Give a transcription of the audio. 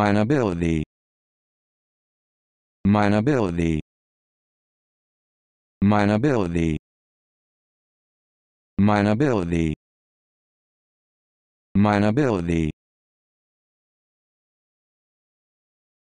Mineability. Mineability. Mineability. Mineability. Mineability.